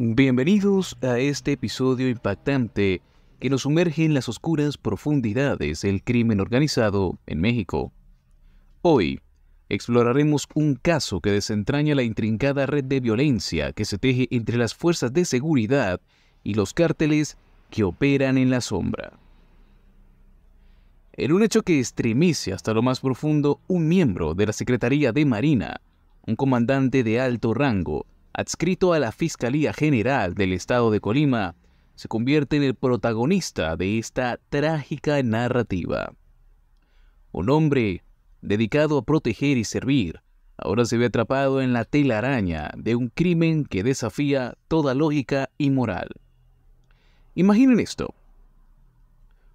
Bienvenidos a este episodio impactante que nos sumerge en las oscuras profundidades del crimen organizado en México. Hoy exploraremos un caso que desentraña la intrincada red de violencia que se teje entre las fuerzas de seguridad y los cárteles que operan en la sombra. En un hecho que estremece hasta lo más profundo, un miembro de la Secretaría de Marina, un comandante de alto rango, adscrito a la Fiscalía General del Estado de Colima, se convierte en el protagonista de esta trágica narrativa. Un hombre dedicado a proteger y servir, ahora se ve atrapado en la telaraña de un crimen que desafía toda lógica y moral. Imaginen esto.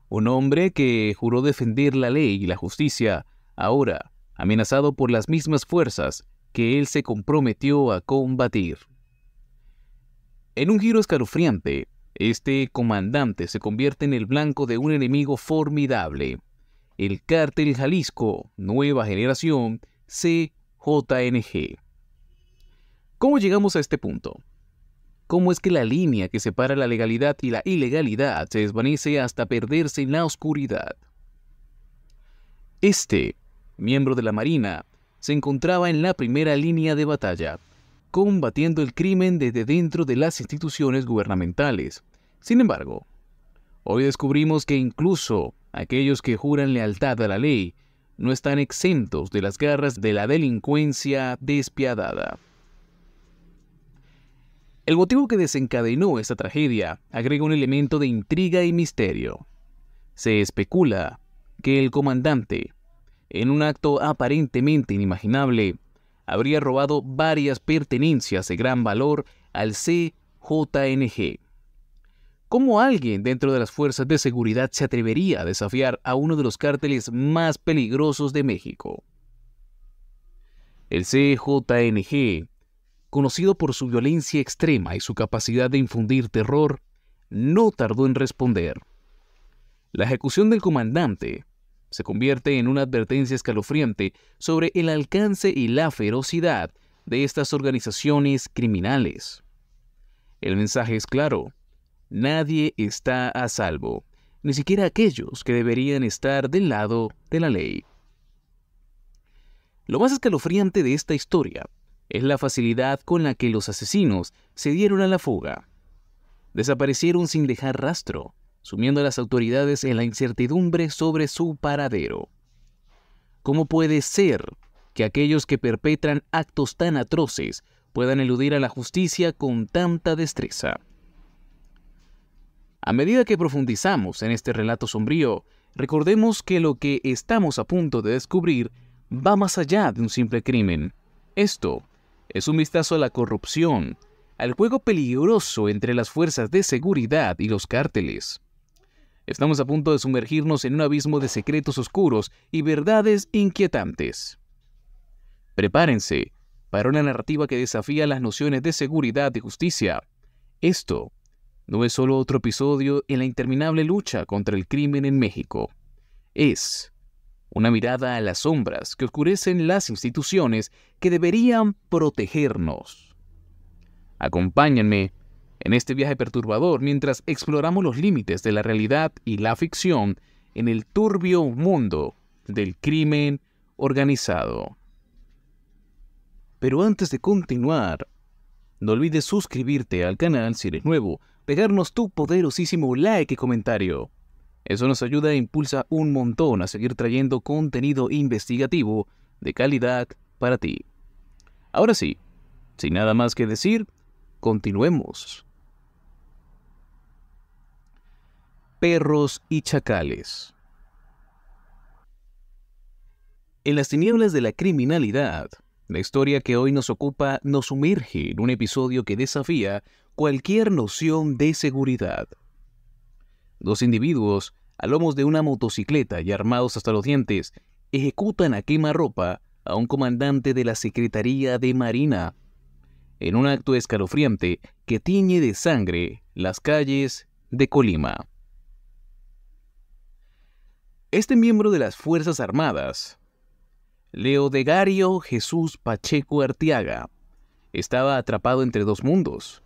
Un hombre que juró defender la ley y la justicia, ahora, amenazado por las mismas fuerzas que él se comprometió a combatir. En un giro escalofriante, este comandante se convierte en el blanco de un enemigo formidable, el cártel Jalisco Nueva Generación CJNG. ¿Cómo llegamos a este punto? ¿Cómo es que la línea que separa la legalidad y la ilegalidad se desvanece hasta perderse en la oscuridad? Este, miembro de la Marina, se encontraba en la primera línea de batalla, combatiendo el crimen desde dentro de las instituciones gubernamentales. Sin embargo, hoy descubrimos que incluso aquellos que juran lealtad a la ley no están exentos de las garras de la delincuencia despiadada. El motivo que desencadenó esta tragedia agrega un elemento de intriga y misterio. Se especula que el comandante en un acto aparentemente inimaginable, habría robado varias pertenencias de gran valor al CJNG. ¿Cómo alguien dentro de las fuerzas de seguridad se atrevería a desafiar a uno de los cárteles más peligrosos de México? El CJNG, conocido por su violencia extrema y su capacidad de infundir terror, no tardó en responder. La ejecución del comandante, se convierte en una advertencia escalofriante sobre el alcance y la ferocidad de estas organizaciones criminales. El mensaje es claro, nadie está a salvo, ni siquiera aquellos que deberían estar del lado de la ley. Lo más escalofriante de esta historia es la facilidad con la que los asesinos se dieron a la fuga. Desaparecieron sin dejar rastro, sumiendo a las autoridades en la incertidumbre sobre su paradero. ¿Cómo puede ser que aquellos que perpetran actos tan atroces puedan eludir a la justicia con tanta destreza? A medida que profundizamos en este relato sombrío, recordemos que lo que estamos a punto de descubrir va más allá de un simple crimen. Esto es un vistazo a la corrupción, al juego peligroso entre las fuerzas de seguridad y los cárteles. Estamos a punto de sumergirnos en un abismo de secretos oscuros y verdades inquietantes. Prepárense para una narrativa que desafía las nociones de seguridad y justicia. Esto no es solo otro episodio en la interminable lucha contra el crimen en México. Es una mirada a las sombras que oscurecen las instituciones que deberían protegernos. Acompáñenme en este viaje perturbador, mientras exploramos los límites de la realidad y la ficción en el turbio mundo del crimen organizado. Pero antes de continuar, no olvides suscribirte al canal si eres nuevo, pegarnos tu poderosísimo like y comentario. Eso nos ayuda e impulsa un montón a seguir trayendo contenido investigativo de calidad para ti. Ahora sí, sin nada más que decir, continuemos. perros y chacales. En las tinieblas de la criminalidad, la historia que hoy nos ocupa nos sumerge en un episodio que desafía cualquier noción de seguridad. Dos individuos, a lomos de una motocicleta y armados hasta los dientes, ejecutan a quemarropa a un comandante de la Secretaría de Marina, en un acto escalofriante que tiñe de sangre las calles de Colima. Este miembro de las Fuerzas Armadas, Leodegario Jesús Pacheco Artiaga, estaba atrapado entre dos mundos.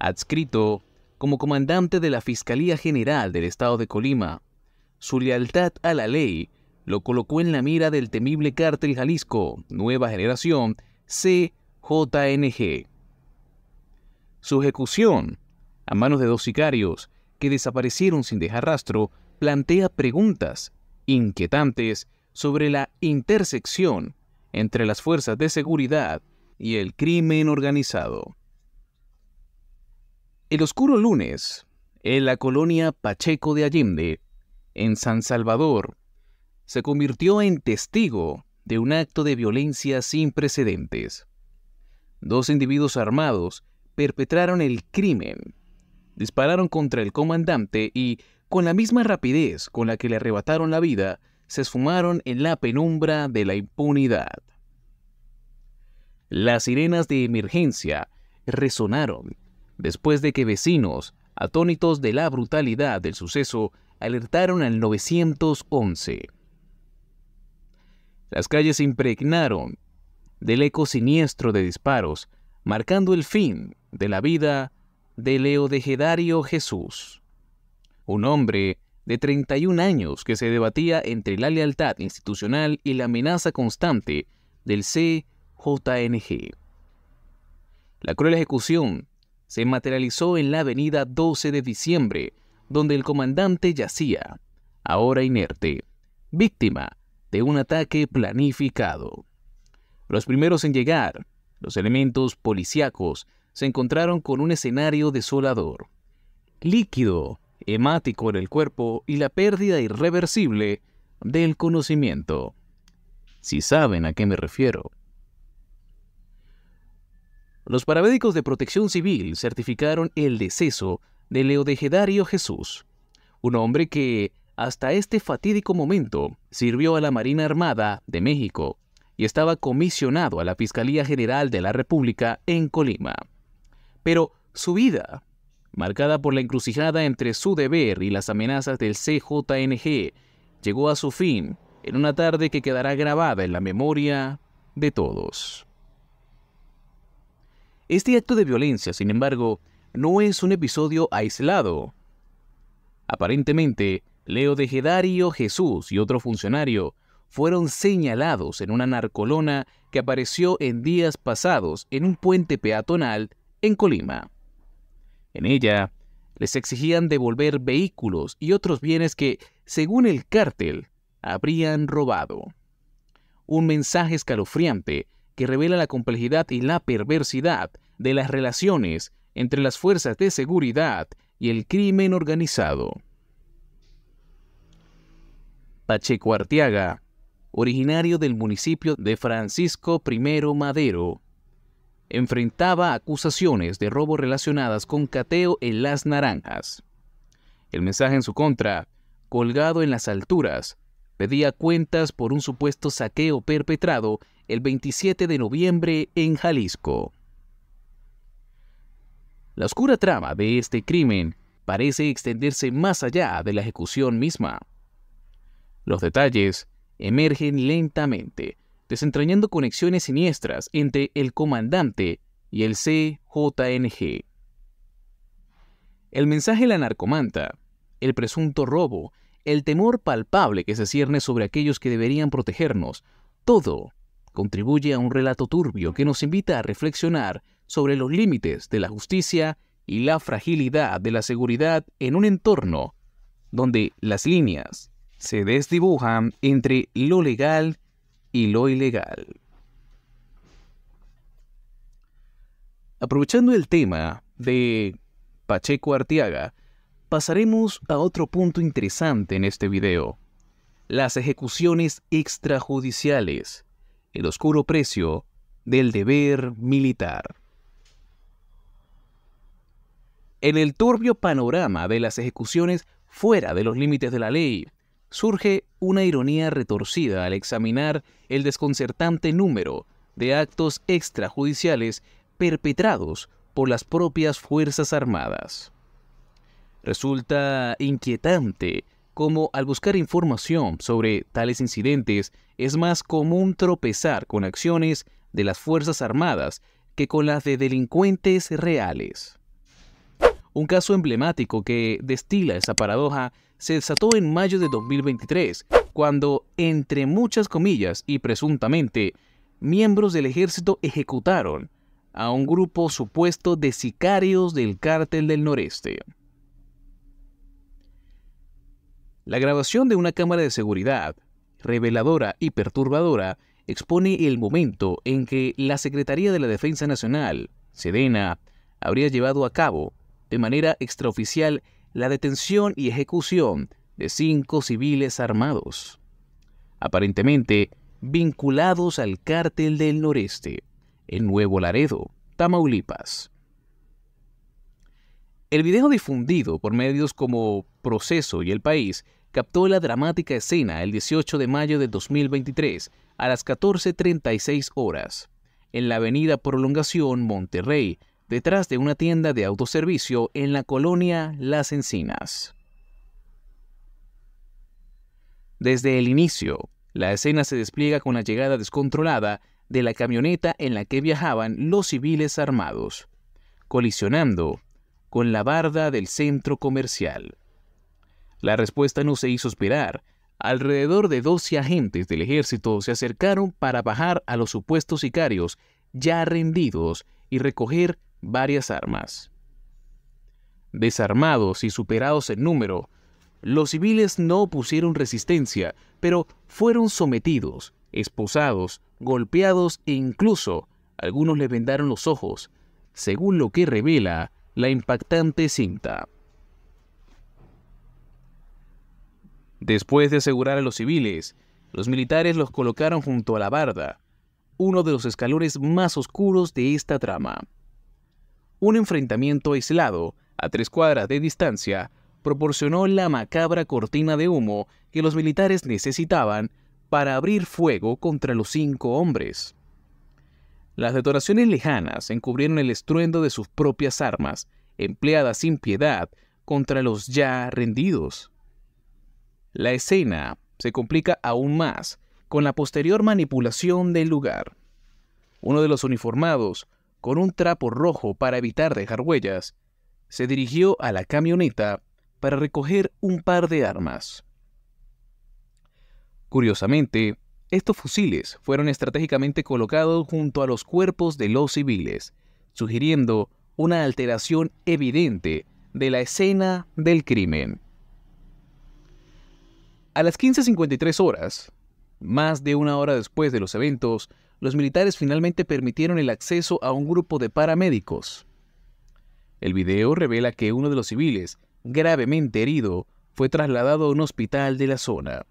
Adscrito como comandante de la Fiscalía General del Estado de Colima, su lealtad a la ley lo colocó en la mira del temible cártel Jalisco Nueva Generación CJNG. Su ejecución, a manos de dos sicarios que desaparecieron sin dejar rastro, plantea preguntas inquietantes sobre la intersección entre las fuerzas de seguridad y el crimen organizado. El oscuro lunes, en la colonia Pacheco de Allende, en San Salvador, se convirtió en testigo de un acto de violencia sin precedentes. Dos individuos armados perpetraron el crimen, dispararon contra el comandante y con la misma rapidez con la que le arrebataron la vida, se esfumaron en la penumbra de la impunidad. Las sirenas de emergencia resonaron después de que vecinos, atónitos de la brutalidad del suceso, alertaron al 911. Las calles se impregnaron del eco siniestro de disparos, marcando el fin de la vida de Leodegedario Jesús un hombre de 31 años que se debatía entre la lealtad institucional y la amenaza constante del CJNG. La cruel ejecución se materializó en la avenida 12 de diciembre, donde el comandante yacía, ahora inerte, víctima de un ataque planificado. Los primeros en llegar, los elementos policíacos, se encontraron con un escenario desolador. Líquido, hemático en el cuerpo y la pérdida irreversible del conocimiento. Si saben a qué me refiero. Los paramédicos de protección civil certificaron el deceso de Leodegedario Jesús, un hombre que hasta este fatídico momento sirvió a la Marina Armada de México y estaba comisionado a la Fiscalía General de la República en Colima. Pero su vida marcada por la encrucijada entre su deber y las amenazas del CJNG, llegó a su fin en una tarde que quedará grabada en la memoria de todos. Este acto de violencia, sin embargo, no es un episodio aislado. Aparentemente, Leo de Gedario, Jesús y otro funcionario fueron señalados en una narcolona que apareció en días pasados en un puente peatonal en Colima. En ella, les exigían devolver vehículos y otros bienes que, según el cártel, habrían robado. Un mensaje escalofriante que revela la complejidad y la perversidad de las relaciones entre las fuerzas de seguridad y el crimen organizado. Pacheco Arteaga, originario del municipio de Francisco I Madero, enfrentaba acusaciones de robo relacionadas con cateo en las naranjas. El mensaje en su contra, colgado en las alturas, pedía cuentas por un supuesto saqueo perpetrado el 27 de noviembre en Jalisco. La oscura trama de este crimen parece extenderse más allá de la ejecución misma. Los detalles emergen lentamente desentrañando conexiones siniestras entre el comandante y el CJNG. El mensaje de la narcomanta, el presunto robo, el temor palpable que se cierne sobre aquellos que deberían protegernos, todo contribuye a un relato turbio que nos invita a reflexionar sobre los límites de la justicia y la fragilidad de la seguridad en un entorno donde las líneas se desdibujan entre lo legal y y lo ilegal. Aprovechando el tema de Pacheco Arteaga, pasaremos a otro punto interesante en este video, las ejecuciones extrajudiciales, el oscuro precio del deber militar. En el turbio panorama de las ejecuciones fuera de los límites de la ley, surge una ironía retorcida al examinar el desconcertante número de actos extrajudiciales perpetrados por las propias Fuerzas Armadas. Resulta inquietante cómo al buscar información sobre tales incidentes es más común tropezar con acciones de las Fuerzas Armadas que con las de delincuentes reales. Un caso emblemático que destila esa paradoja se desató en mayo de 2023, cuando, entre muchas comillas y presuntamente, miembros del ejército ejecutaron a un grupo supuesto de sicarios del cártel del noreste. La grabación de una cámara de seguridad, reveladora y perturbadora, expone el momento en que la Secretaría de la Defensa Nacional, Sedena, habría llevado a cabo, de manera extraoficial, la detención y ejecución de cinco civiles armados, aparentemente vinculados al cártel del noreste, en Nuevo Laredo, Tamaulipas. El video difundido por medios como Proceso y El País captó la dramática escena el 18 de mayo de 2023 a las 14.36 horas, en la avenida Prolongación Monterrey, detrás de una tienda de autoservicio en la colonia Las Encinas. Desde el inicio, la escena se despliega con la llegada descontrolada de la camioneta en la que viajaban los civiles armados, colisionando con la barda del centro comercial. La respuesta no se hizo esperar. Alrededor de 12 agentes del ejército se acercaron para bajar a los supuestos sicarios ya rendidos y recoger varias armas. Desarmados y superados en número, los civiles no opusieron resistencia, pero fueron sometidos, esposados, golpeados e incluso algunos le vendaron los ojos, según lo que revela la impactante cinta. Después de asegurar a los civiles, los militares los colocaron junto a la barda, uno de los escalones más oscuros de esta trama. Un enfrentamiento aislado, a tres cuadras de distancia, proporcionó la macabra cortina de humo que los militares necesitaban para abrir fuego contra los cinco hombres. Las detonaciones lejanas encubrieron el estruendo de sus propias armas, empleadas sin piedad contra los ya rendidos. La escena se complica aún más con la posterior manipulación del lugar. Uno de los uniformados con un trapo rojo para evitar dejar huellas, se dirigió a la camioneta para recoger un par de armas. Curiosamente, estos fusiles fueron estratégicamente colocados junto a los cuerpos de los civiles, sugiriendo una alteración evidente de la escena del crimen. A las 15.53 horas, más de una hora después de los eventos, los militares finalmente permitieron el acceso a un grupo de paramédicos. El video revela que uno de los civiles, gravemente herido, fue trasladado a un hospital de la zona.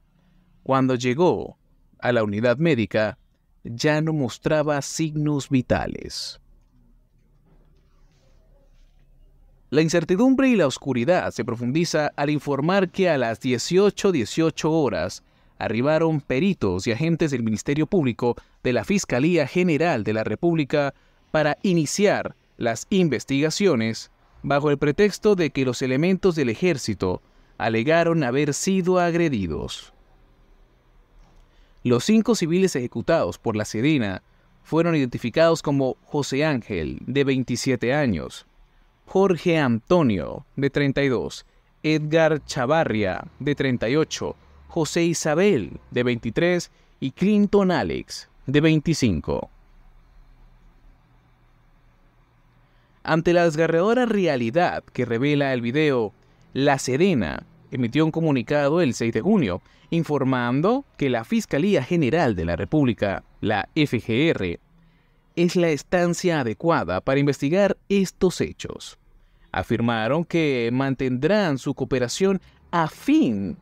Cuando llegó a la unidad médica, ya no mostraba signos vitales. La incertidumbre y la oscuridad se profundiza al informar que a las 18:18 18 horas arribaron peritos y agentes del Ministerio Público de la Fiscalía General de la República para iniciar las investigaciones bajo el pretexto de que los elementos del ejército alegaron haber sido agredidos. Los cinco civiles ejecutados por la Sedina fueron identificados como José Ángel, de 27 años, Jorge Antonio, de 32, Edgar Chavarria, de 38, José Isabel, de 23, y Clinton Alex, de 25. Ante la desgarradora realidad que revela el video, La Serena emitió un comunicado el 6 de junio informando que la Fiscalía General de la República, la FGR, es la estancia adecuada para investigar estos hechos. Afirmaron que mantendrán su cooperación a fin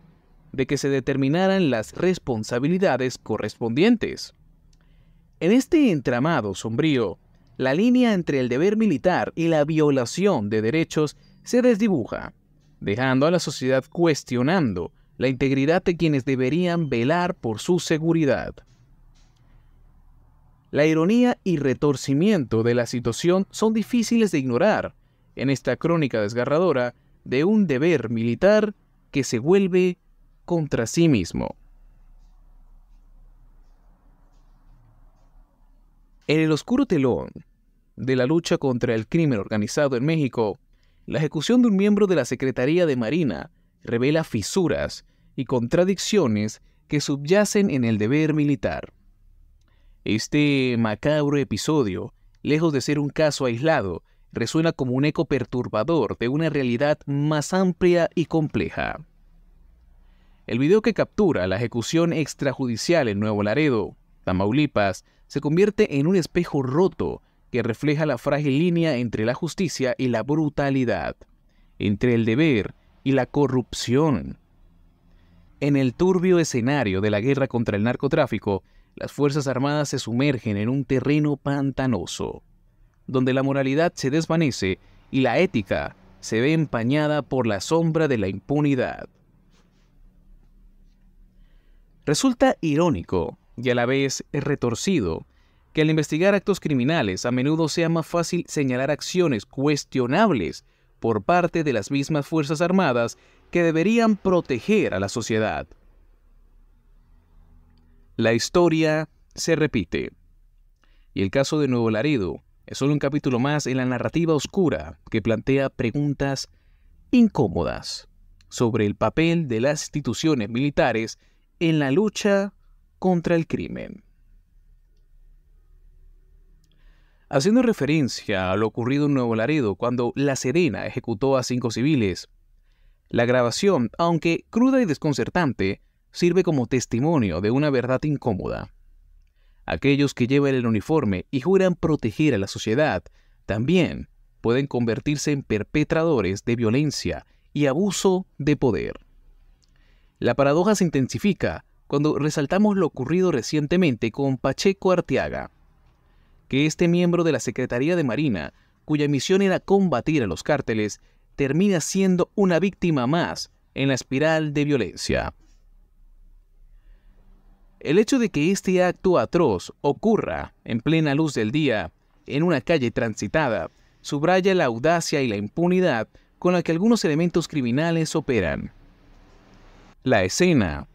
de que se determinaran las responsabilidades correspondientes. En este entramado sombrío, la línea entre el deber militar y la violación de derechos se desdibuja, dejando a la sociedad cuestionando la integridad de quienes deberían velar por su seguridad. La ironía y retorcimiento de la situación son difíciles de ignorar en esta crónica desgarradora de un deber militar que se vuelve contra sí mismo. En el oscuro telón de la lucha contra el crimen organizado en México, la ejecución de un miembro de la Secretaría de Marina revela fisuras y contradicciones que subyacen en el deber militar. Este macabro episodio, lejos de ser un caso aislado, resuena como un eco perturbador de una realidad más amplia y compleja. El video que captura la ejecución extrajudicial en Nuevo Laredo, Tamaulipas, se convierte en un espejo roto que refleja la frágil línea entre la justicia y la brutalidad, entre el deber y la corrupción. En el turbio escenario de la guerra contra el narcotráfico, las Fuerzas Armadas se sumergen en un terreno pantanoso, donde la moralidad se desvanece y la ética se ve empañada por la sombra de la impunidad. Resulta irónico y a la vez retorcido que al investigar actos criminales a menudo sea más fácil señalar acciones cuestionables por parte de las mismas Fuerzas Armadas que deberían proteger a la sociedad. La historia se repite. Y el caso de Nuevo Laredo es solo un capítulo más en la narrativa oscura que plantea preguntas incómodas sobre el papel de las instituciones militares en la lucha contra el crimen. Haciendo referencia a lo ocurrido en Nuevo Laredo cuando La Serena ejecutó a cinco civiles, la grabación, aunque cruda y desconcertante, sirve como testimonio de una verdad incómoda. Aquellos que llevan el uniforme y juran proteger a la sociedad también pueden convertirse en perpetradores de violencia y abuso de poder. La paradoja se intensifica cuando resaltamos lo ocurrido recientemente con Pacheco Arteaga, que este miembro de la Secretaría de Marina, cuya misión era combatir a los cárteles, termina siendo una víctima más en la espiral de violencia. El hecho de que este acto atroz ocurra en plena luz del día, en una calle transitada, subraya la audacia y la impunidad con la que algunos elementos criminales operan. La escena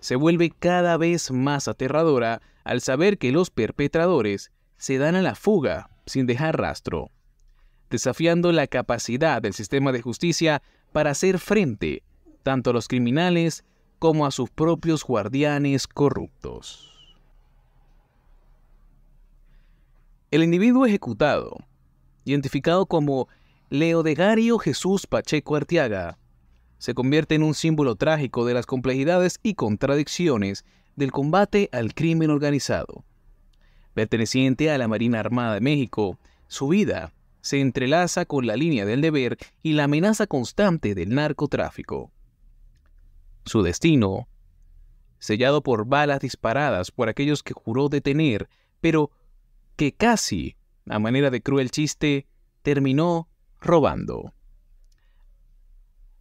se vuelve cada vez más aterradora al saber que los perpetradores se dan a la fuga sin dejar rastro, desafiando la capacidad del sistema de justicia para hacer frente tanto a los criminales como a sus propios guardianes corruptos. El individuo ejecutado, identificado como Leodegario Jesús Pacheco Artiaga, se convierte en un símbolo trágico de las complejidades y contradicciones del combate al crimen organizado. Perteneciente a la Marina Armada de México, su vida se entrelaza con la línea del deber y la amenaza constante del narcotráfico. Su destino, sellado por balas disparadas por aquellos que juró detener, pero que casi, a manera de cruel chiste, terminó robando.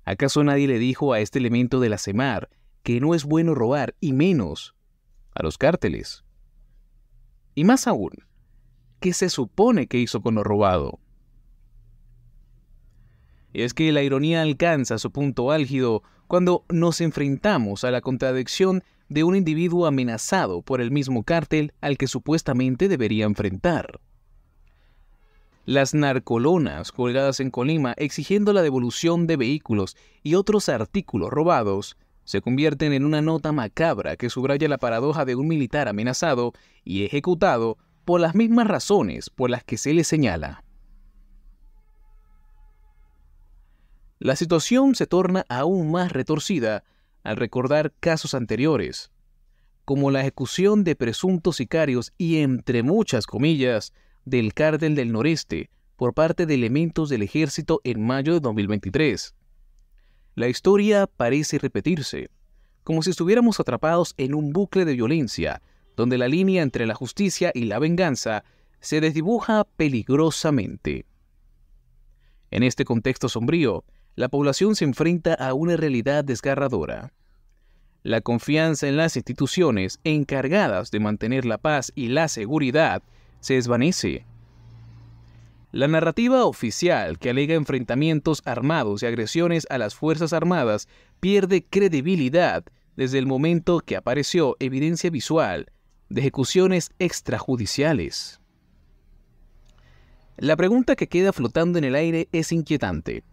¿Acaso nadie le dijo a este elemento de la CEMAR que no es bueno robar y menos a los cárteles? Y más aún, ¿qué se supone que hizo con lo robado? es que la ironía alcanza su punto álgido cuando nos enfrentamos a la contradicción de un individuo amenazado por el mismo cártel al que supuestamente debería enfrentar las narcolonas colgadas en Colima exigiendo la devolución de vehículos y otros artículos robados se convierten en una nota macabra que subraya la paradoja de un militar amenazado y ejecutado por las mismas razones por las que se le señala. La situación se torna aún más retorcida al recordar casos anteriores, como la ejecución de presuntos sicarios y entre muchas comillas, del Cártel del Noreste por parte de elementos del ejército en mayo de 2023. La historia parece repetirse, como si estuviéramos atrapados en un bucle de violencia, donde la línea entre la justicia y la venganza se desdibuja peligrosamente. En este contexto sombrío, la población se enfrenta a una realidad desgarradora. La confianza en las instituciones encargadas de mantener la paz y la seguridad se desvanece. La narrativa oficial que alega enfrentamientos armados y agresiones a las Fuerzas Armadas pierde credibilidad desde el momento que apareció evidencia visual de ejecuciones extrajudiciales. La pregunta que queda flotando en el aire es inquietante.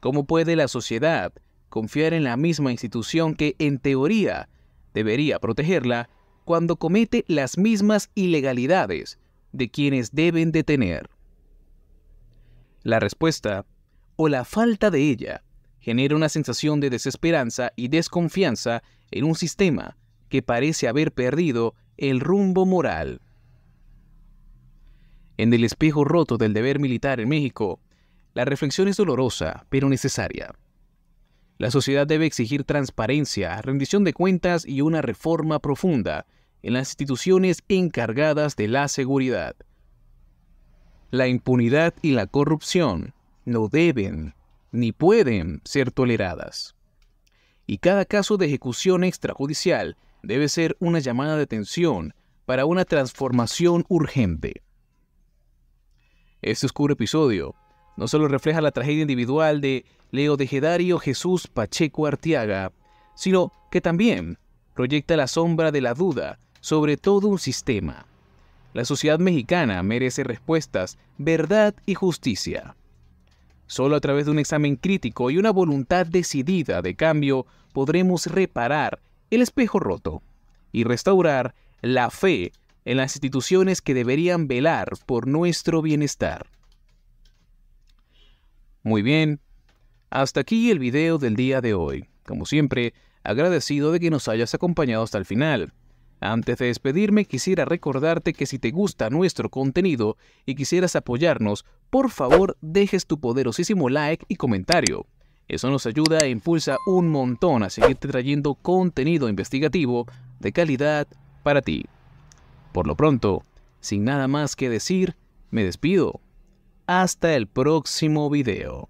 ¿Cómo puede la sociedad confiar en la misma institución que en teoría debería protegerla cuando comete las mismas ilegalidades de quienes deben detener. La respuesta, o la falta de ella, genera una sensación de desesperanza y desconfianza en un sistema que parece haber perdido el rumbo moral. En el espejo roto del deber militar en México, la reflexión es dolorosa, pero necesaria. La sociedad debe exigir transparencia, rendición de cuentas y una reforma profunda en las instituciones encargadas de la seguridad. La impunidad y la corrupción no deben ni pueden ser toleradas. Y cada caso de ejecución extrajudicial debe ser una llamada de atención para una transformación urgente. Este oscuro episodio no solo refleja la tragedia individual de leo Gedario Jesús Pacheco Artiaga, sino que también proyecta la sombra de la duda sobre todo un sistema. La sociedad mexicana merece respuestas, verdad y justicia. Solo a través de un examen crítico y una voluntad decidida de cambio podremos reparar el espejo roto y restaurar la fe en las instituciones que deberían velar por nuestro bienestar. Muy bien, hasta aquí el video del día de hoy. Como siempre, agradecido de que nos hayas acompañado hasta el final. Antes de despedirme, quisiera recordarte que si te gusta nuestro contenido y quisieras apoyarnos, por favor dejes tu poderosísimo like y comentario. Eso nos ayuda e impulsa un montón a seguirte trayendo contenido investigativo de calidad para ti. Por lo pronto, sin nada más que decir, me despido. Hasta el próximo video.